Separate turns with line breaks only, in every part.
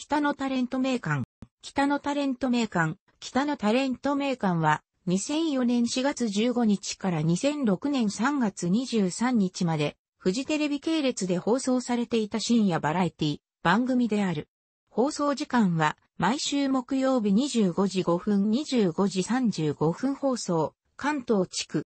北のタレント名館。北のタレント名館。北のタレント名館は、2004年4月15日から2006年3月23日まで、フジテレビ系列で放送されていた深夜バラエティ、番組である。放送時間は、毎週木曜日25時5分25時35分放送、関東地区。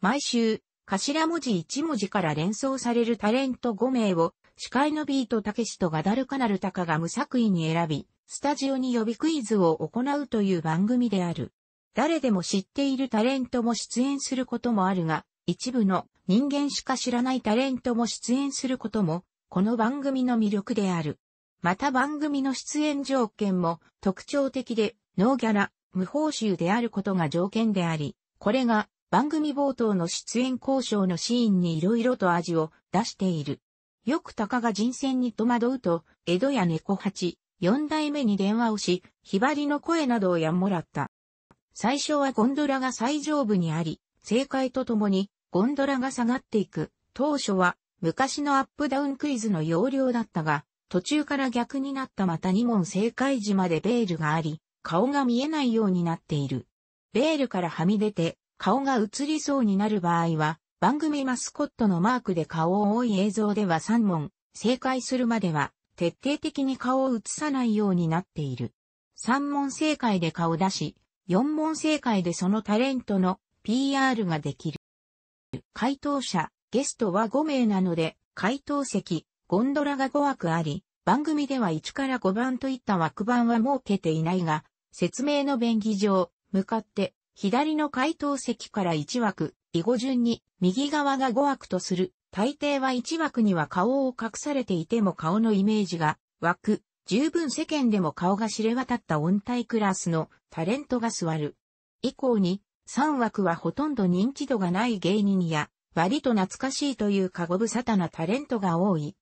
毎週、頭文字1文字から連想されるタレント5名を司会のビートたけしとガダルカナルタカが無作為に選び、スタジオに呼びクイズを行うという番組である。誰でも知っているタレントも出演することもあるが、一部の人間しか知らないタレントも出演することも、この番組の魅力である。また番組の出演条件も特徴的で、ノーギャラ、無報酬であることが条件であり、これが番組冒頭の出演交渉のシーンに色々と味を出している。よく鷹が人選に戸惑うと、江戸や猫八、四代目に電話をし、ひばりの声などをやんもらった。最初はゴンドラが最上部にあり、正解とともにゴンドラが下がっていく。当初は昔のアップダウンクイズの要領だったが、途中から逆になったまた二問正解時までベールがあり、顔が見えないようになっている。ベールからはみ出て、顔が映りそうになる場合は、番組マスコットのマークで顔を覆い映像では3問、正解するまでは、徹底的に顔を映さないようになっている。3問正解で顔出し、4問正解でそのタレントの PR ができる。回答者、ゲストは5名なので、回答席、ゴンドラが5枠あり、番組では1から5番といった枠番は設けていないが、説明の便宜上、向かって、左の回答席から1枠、囲碁順に右側が5枠とする。大抵は1枠には顔を隠されていても顔のイメージが枠、十分世間でも顔が知れ渡った音体クラスのタレントが座る。以降に3枠はほとんど認知度がない芸人や割と懐かしいというかご無沙汰なタレントが多い。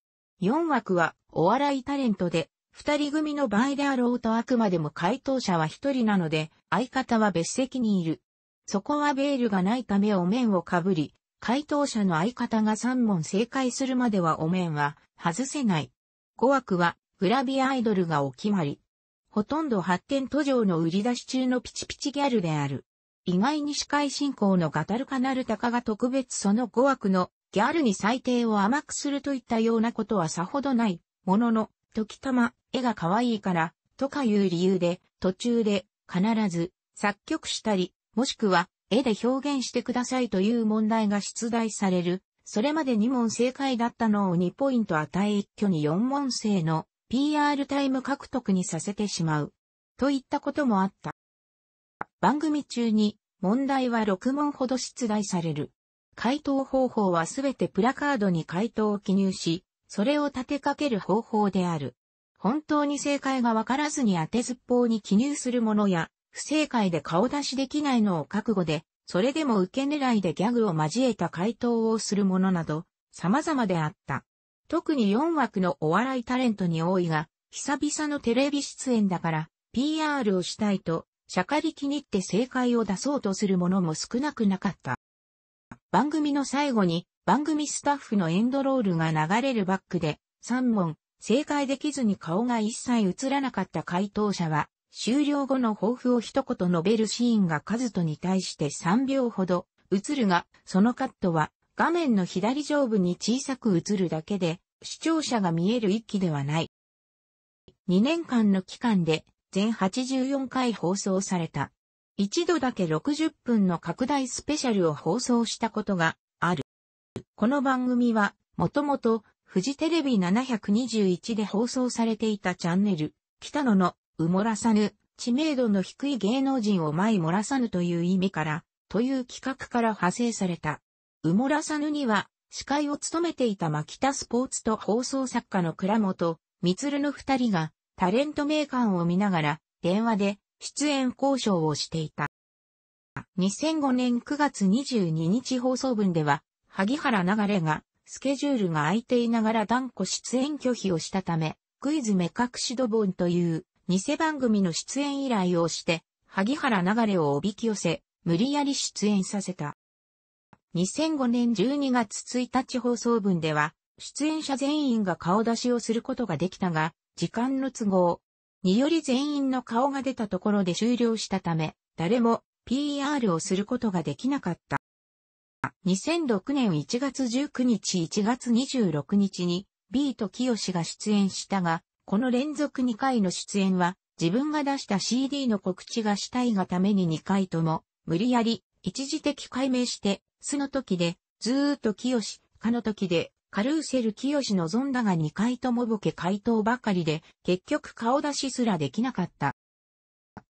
4枠はお笑いタレントで二人組の場合であろうとあくまでも回答者は一人なので相方は別席にいる。そこはベールがないためお面をかぶり、回答者の相方が3問正解するまではお面は外せない。5枠はグラビアアイドルがお決まり。ほとんど発展途上の売り出し中のピチピチギャルである。意外に司会進行のガタルカナルタカが特別その5枠のギャルに最低を甘くするといったようなことはさほどない。ものの、時たま、絵が可愛いから、とかいう理由で、途中で、必ず、作曲したり、もしくは絵で表現してくださいという問題が出題される。それまで2問正解だったのを2ポイント与え一挙に4問正の PR タイム獲得にさせてしまう。といったこともあった。番組中に問題は6問ほど出題される。回答方法はすべてプラカードに回答を記入し、それを立てかける方法である。本当に正解がわからずに当てずっぽうに記入するものや、不正解で顔出しできないのを覚悟で、それでも受け狙いでギャグを交えた回答をするものなど、様々であった。特に4枠のお笑いタレントに多いが、久々のテレビ出演だから、PR をしたいと、しゃかり気に入って正解を出そうとするものも少なくなかった。番組の最後に、番組スタッフのエンドロールが流れるバックで、3問、正解できずに顔が一切映らなかった回答者は、終了後の抱負を一言述べるシーンがカズトに対して3秒ほど映るが、そのカットは画面の左上部に小さく映るだけで、視聴者が見える一期ではない。2年間の期間で全84回放送された。一度だけ60分の拡大スペシャルを放送したことがある。この番組は、もともと、富士テレビ721で放送されていたチャンネル、北野の埋もらさぬ、知名度の低い芸能人を前もらさぬという意味から、という企画から派生された。埋もらさぬには、司会を務めていた牧田スポーツと放送作家の倉本、光の二人が、タレント名鑑を見ながら、電話で出演交渉をしていた。2005年9月22日放送分では、萩原流れが、スケジュールが空いていながら断固出演拒否をしたため、クイズ目隠しドボンという偽番組の出演依頼をして、萩原流れをおびき寄せ、無理やり出演させた。2005年12月1日放送分では、出演者全員が顔出しをすることができたが、時間の都合により全員の顔が出たところで終了したため、誰も PR をすることができなかった。2006年1月19日1月26日にビート清が出演したが、この連続2回の出演は、自分が出した CD の告知がしたいがために2回とも、無理やり、一時的解明して、その時で、ずーっと清し、かの時で、カルーセル清し望んだが2回ともボケ回答ばかりで、結局顔出しすらできなかった。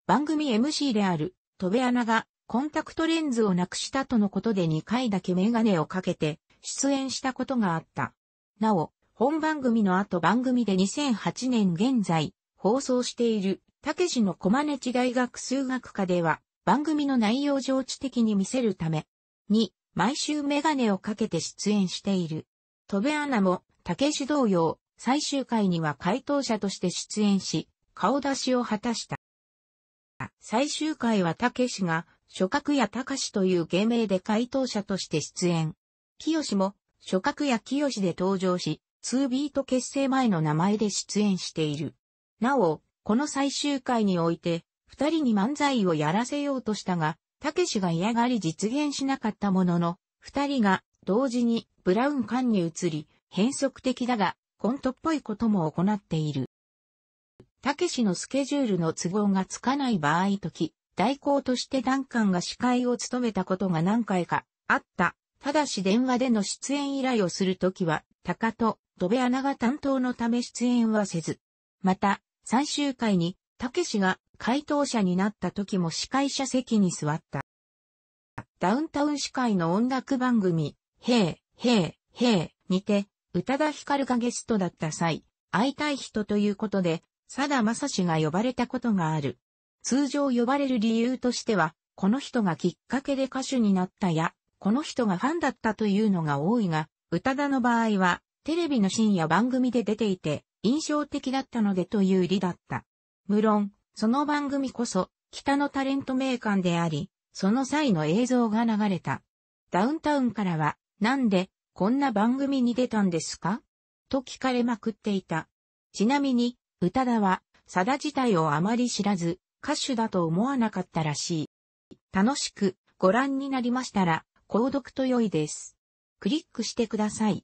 番組 MC である、戸部アナが、コンタクトレンズをなくしたとのことで2回だけメガネをかけて、出演したことがあった。なお、本番組の後番組で2008年現在放送しているたけしのコマネチ大学数学科では番組の内容上知的に見せるために毎週メガネをかけて出演している。戸部アナもたけし同様最終回には回答者として出演し顔出しを果たした。最終回はたけしが、諸角やたかしという芸名で回答者として出演。清も、諸角や清で登場し、2ビート結成前の名前で出演している。なお、この最終回において、二人に漫才をやらせようとしたが、たけしが嫌がり実現しなかったものの、二人が同時にブラウン管に移り、変則的だが、コントっぽいことも行っている。たけしのスケジュールの都合がつかない場合時、代行としてダンカンが司会を務めたことが何回かあった。ただし電話での出演依頼をするときは、タカと戸部アナが担当のため出演はせず。また、最終回に、たけしが回答者になった時も司会者席に座った。ダウンタウン司会の音楽番組、へえ、へえ、へえ、にて、宇多田ヒカルがゲストだった際、会いたい人ということで、さだまさしが呼ばれたことがある。通常呼ばれる理由としては、この人がきっかけで歌手になったや、この人がファンだったというのが多いが、宇多田の場合は、テレビの深夜番組で出ていて、印象的だったのでという理だった。無論、その番組こそ、北のタレント名館であり、その際の映像が流れた。ダウンタウンからは、なんで、こんな番組に出たんですかと聞かれまくっていた。ちなみに、宇多田は、サダ自体をあまり知らず、歌手だと思わなかったらしい。楽しくご覧になりましたら、購読と良いです。クリックしてください。